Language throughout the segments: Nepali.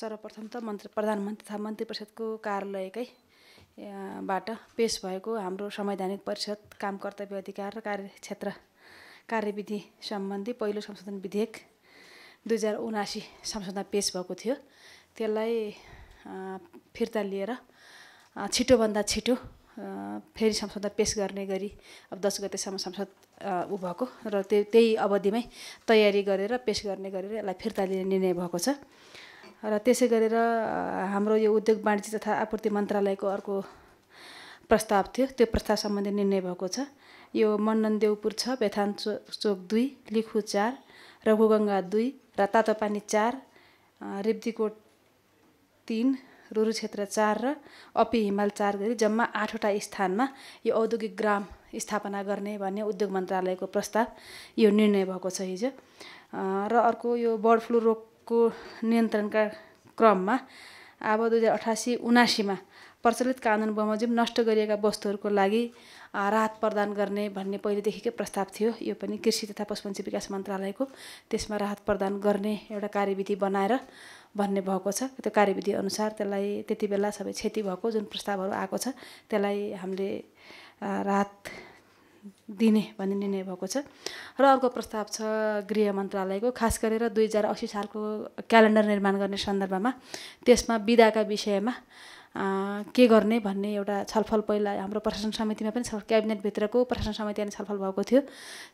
सर्वप्रथम त मन्त्री प्रधानमन्त्री तथा मन्त्री परिषदको कार्यालयकै बाट पेस भएको हाम्रो संवैधानिक परिषद काम कर्तव्य अधिकार र कार्यक्षेत्र कार्यविधि सम्बन्धी पहिलो संशोधन विधेयक दुई हजार उनासी संसदमा पेस भएको थियो त्यसलाई फिर्ता लिएर छिटोभन्दा छिटो फेरि संशोधन पेस गर्ने गरी अब दस गतेसम्म संसद ऊ भएको र त्यही अवधिमै तयारी गरेर पेस गर्ने गरेर यसलाई फिर्ता लिने निर्णय भएको छ र त्यसै गरेर हाम्रो यो उद्योग वाणिज्य तथा आपूर्ति मन्त्रालयको अर्को प्रस्ताव थियो त्यो प्रस्ताव सम्बन्धी निर्णय भएको छ यो मण्डन देवपुर छ बेथान चो चोक दुई लिखु चार रघुगङ्गा दुई र तातोपानी चार रिब्दीकोट तिन रुरु क्षेत्र चार र अपी हिमाल चार गरी जम्मा आठवटा स्थानमा यो औद्योगिक ग्राम स्थापना गर्ने भन्ने उद्योग मन्त्रालयको प्रस्ताव यो निर्णय भएको छ हिजो र अर्को यो बर्ड फ्लू रोग को नियन्त्रणका क्रममा अब दुई हजार अठासी उनासीमा प्रचलित कानुन बमोजिम नष्ट गरिएका वस्तुहरूको लागि राहत प्रदान गर्ने भन्ने पहिलेदेखिकै प्रस्ताव थियो यो पनि कृषि तथा पशुपन्छी विकास मन्त्रालयको त्यसमा राहत प्रदान गर्ने एउटा कार्यविधि बनाएर भन्ने भएको छ त्यो कार्यविधि अनुसार त्यसलाई त्यति बेला सबै क्षति भएको जुन प्रस्तावहरू आएको छ त्यसलाई हामीले राहत दिने भन्ने निर्णय भएको छ र अर्को प्रस्ताव छ गृह मन्त्रालयको खास गरेर दुई हजार असी सालको क्यालेन्डर निर्माण गर्ने सन्दर्भमा त्यसमा विधाका विषयमा के गर्ने भन्ने एउटा छलफल पहिला हाम्रो प्रशासन समितिमा पनि क्याबिनेटभित्रको प्रशासन समितिमा छलफल भएको थियो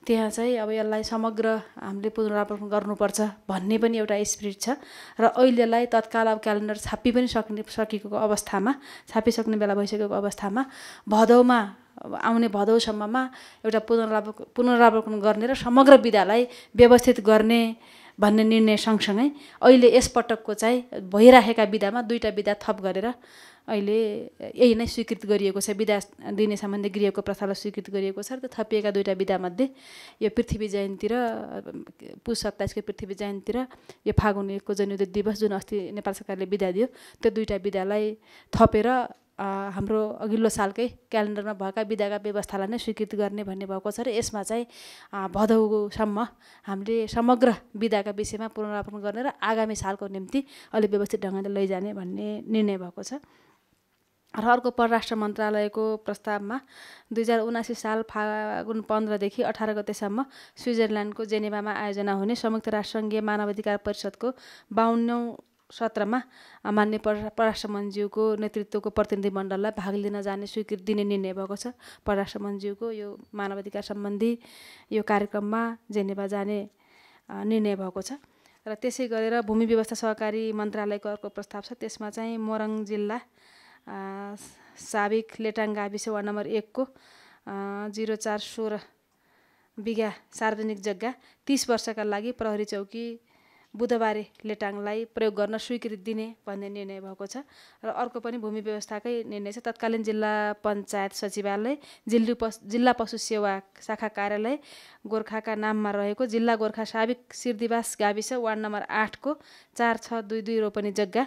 त्यहाँ चाहिँ अब यसलाई समग्र हामीले पुनरावलोकन गर्नुपर्छ भन्ने पनि एउटा स्पिरिट छ र अहिलेलाई तत्काल अब क्यालेन्डर छापि पनि सक्ने सकिएको अवस्थामा छापिसक्ने बेला भइसकेको अवस्थामा भदौमा आउने भदौसम्ममा एउटा पुनराव पुनरावलोकन गर्ने र समग्र विधालाई व्यवस्थित गर्ने भन्ने निर्णय सँगसँगै अहिले यसपटकको चाहिँ भइराखेका विधामा दुईवटा विधा थप गरेर अहिले यही नै स्वीकृत गरिएको छ विधा दिने सम्बन्धी गृहको प्रथालाई स्वीकृत गरिएको छ र थपिएका दुईवटा विधामध्ये यो पृथ्वी जयन्ती र पुष सत्ताइसको पृथ्वी जयन्ती र यो फागुन एकको जनयुद्ध दिवस जुन अस्ति नेपाल सरकारले विधा दियो त्यो दुईवटा विधालाई थपेर हाम्रो अघिल्लो सालकै क्यालेन्डरमा भएका विधाका व्यवस्थालाई नै स्वीकृत गर्ने भन्ने भएको छ र यसमा चाहिँ भदौसम्म हामीले समग्र विधाका विषयमा पुनरावलोकन गर्ने र आगामी सालको निम्ति अलिक व्यवस्थित ढङ्गले लैजाने भन्ने निर्णय भएको छ र अर्को परराष्ट्र मन्त्रालयको प्रस्तावमा दुई हजार उनासी साल फागुन पन्ध्रदेखि अठार गतेसम्म स्विजरल्यान्डको जेनेभामा आयोजना हुने संयुक्त राष्ट्रसङ्घीय मानवाधिकार परिषदको बाहुन्नौ सत्रमा मान्य परराष्ट्र मन्त्रीज्यूको नेतृत्वको प्रतिनिधिमण्डललाई भाग लिन जाने स्वीकृति दिने निर्णय भएको छ परराष्ट्र मन्ज्यूको यो मानवाधिकार सम्बन्धी यो कार्यक्रममा जेनेवा जाने निर्णय भएको छ र त्यसै गरेर भूमि व्यवस्था सहकारी मन्त्रालयको अर्को प्रस्ताव छ त्यसमा चाहिँ मोरङ जिल्ला साबिक लेटाङ गाविस वार्ड नम्बर एकको जिरो चार सोह्र बिघा सार्वजनिक जग्गा तिस वर्षका लागि प्रहरी चौकी बुधबारे लेटाङलाई प्रयोग गर्न स्वीकृति दिने भन्ने निर्णय भएको छ र अर्को पनि भूमि व्यवस्थाकै निर्णय छ तत्कालीन जिल्ला पञ्चायत सचिवालय जिल्लु पश जिल्ला पशु सेवा शाखा कार्यालय गोर्खाका नाममा रहेको जिल्ला गोर्खा साबिक सिर्दिवास गाविस वार्ड नम्बर आठको चार छ दुई दुई रोपनी जग्गा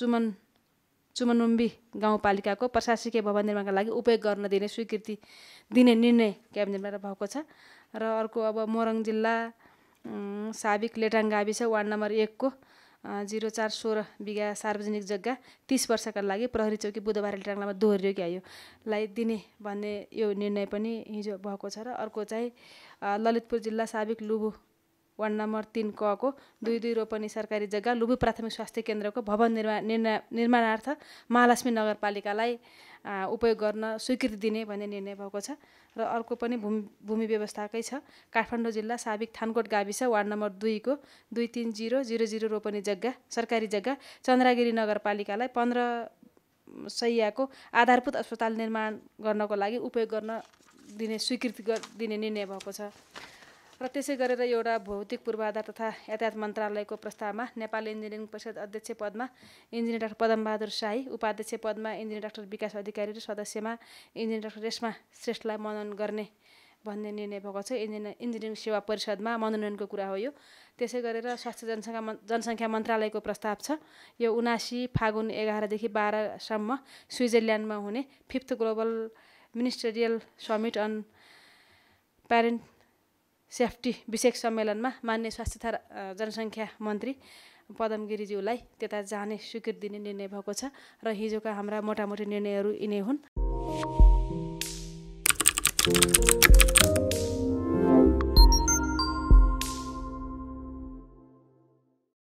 चुमन चुमनुम्बी गाउँपालिकाको प्रशासकीय भवन निर्माणका लागि उपयोग गर्न दिने स्वीकृति दिने निर्णय क्याबिनेटबाट भएको छ र अर्को अब मोरङ जिल्ला साबिक लेटाङ गाविस वार्ड नम्बर एकको जिरो चार सोह्र बिघा सार्वजनिक जग्गा तिस वर्षका लागि प्रहरी चौकी बुधबार टाङ्लामा दोहोरियो लाई दिने भन्ने यो निर्णय पनि हिजो भएको छ र अर्को चाहिँ ललितपुर जिल्ला साबिक लुबु वार्ड नम्बर तिन कको दुई दुई रोपनी सरकारी जग्गा लुबु प्राथमिक स्वास्थ्य केन्द्रको भवन निर्माण निर्णय निर्माणार्थ महालक्ष्मी नगरपालिकालाई उपयोग गर्न स्वीकृति दिने भन्ने निर्णय भएको छ र अर्को पनि भूमि भूमि व्यवस्थाकै छ काठमाडौँ जिल्ला साबिक थानकोट गाविस वार्ड नम्बर दुईको दुई तिन जिरो जिरो जिरो रोपनी जग्गा सरकारी जग्गा चन्द्रगिरी नगरपालिकालाई पन्ध्र सयको आधारभूत अस्पताल निर्माण गर्नको लागि उपयोग गर्न दिने स्वीकृति दिने निर्णय भएको छ र त्यसै गरेर एउटा भौतिक पूर्वाधार तथा यातायात मन्त्रालयको प्रस्तावमा नेपाल इन्जिनियरिङ परिषद अध्यक्ष पदमा इन्जिनियर डाक्टर पदमबहादुर शाही उपाध्यक्ष पदमा इन्जिनियर डाक्टर विकास अधिकारी र सदस्यमा इन्जिनियर डाक्टर रेशमा श्रेष्ठलाई मनोनयन गर्ने भन्ने निर्णय भएको छ इन्जिनियर इन्जिनियरिङ सेवा परिषदमा मनोनयनको कुरा हो यो त्यसै गरेर स्वास्थ्य जनसङ्ख्या मन् जनसङ्ख्या मन्त्रालयको प्रस्ताव छ यो उनासी फागुन एघारदेखि बाह्रसम्म स्विजरल्यान्डमा हुने fifth global ministerial summit on parent safety विशेष सम्मेलनमा मान्य स्वास्थ्य तथा जनसङ्ख्या मन्त्री पदम गिरिज्यूलाई त्यता जाने स्वीकृति दिने निर्णय भएको छ र हिजोका हाम्रा मोटामोटी निर्णयहरू यिनै हुन्